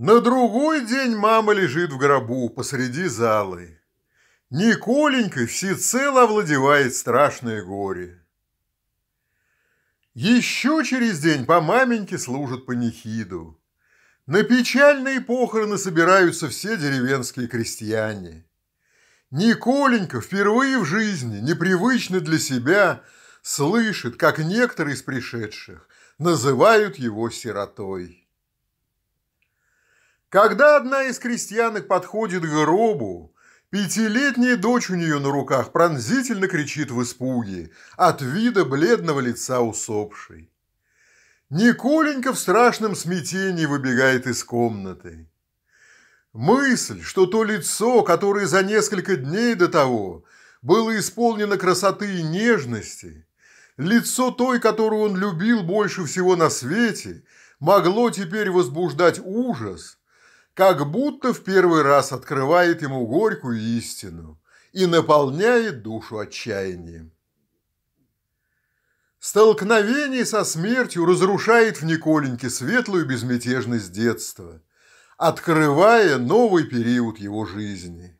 На другой день мама лежит в гробу посреди залы. Николенька всецело овладевает страшное горе. Еще через день по маменьке служат панихиду. На печальные похороны собираются все деревенские крестьяне. Николенька впервые в жизни, непривычно для себя, слышит, как некоторые из пришедших называют его сиротой. Когда одна из крестьянок подходит к гробу, пятилетняя дочь у нее на руках пронзительно кричит в испуге от вида бледного лица усопшей. Николенька в страшном смятении выбегает из комнаты. Мысль, что то лицо, которое за несколько дней до того было исполнено красоты и нежности, лицо той, которую он любил больше всего на свете, могло теперь возбуждать ужас – как будто в первый раз открывает ему горькую истину и наполняет душу отчаянием. Столкновение со смертью разрушает в Николеньке светлую безмятежность детства, открывая новый период его жизни.